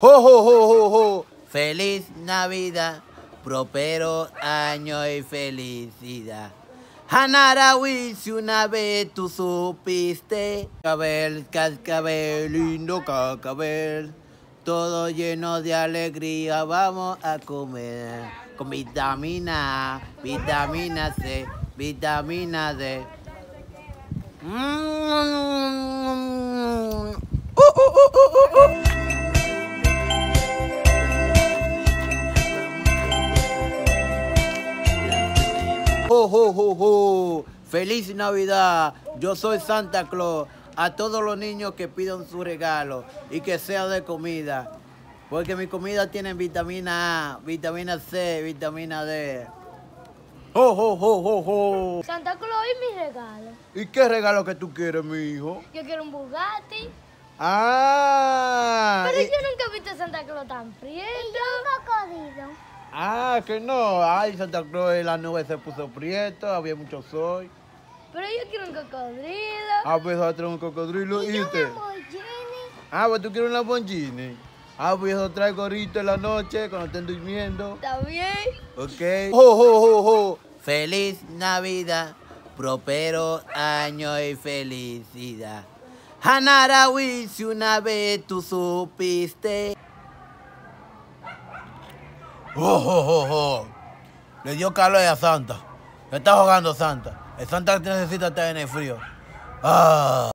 ho, ho, ho! ho Feliz Navidad, propero año y felicidad. Hanarawi, una vez tú supiste. Cabel, cascabel, lindo cacabel. Todo lleno de alegría, vamos a comer. Con vitamina, vitamina C, vitamina D. ¡Mmm! ¡Uh, ¡Oh, oh, oh, oh! ¡Feliz Navidad! Yo soy Santa Claus. A todos los niños que pidan su regalo y que sea de comida. Porque mi comida tiene vitamina A, vitamina C, vitamina D. ¡Oh, oh, oh, oh, oh! Santa Claus y mi regalo. ¿Y qué regalo que tú quieres, mi hijo? Yo quiero un Bugatti. ¡Ah! Pero yo nunca he visto a Santa Claus tan frío. Y yo un cocodrilo. Ah, que no. Ay, Santa Cruz, la nube se puso prieto, había mucho sol. Pero yo quiero un cocodrilo. Ah, pues un cocodrilo. ¿Y, ¿Y ah, pues tú quieres una Lamborghini. Ah, pues eso trae gorrito en la noche cuando estén durmiendo. Está bien. Ok. ¡Oh, oh, oh, oh! Feliz Navidad, propero año y felicidad. Hanara si una vez tú supiste. Oh, oh, oh, oh, Le dio calor a Santa. Me está jugando Santa. El Santa necesita estar en frío. Ah.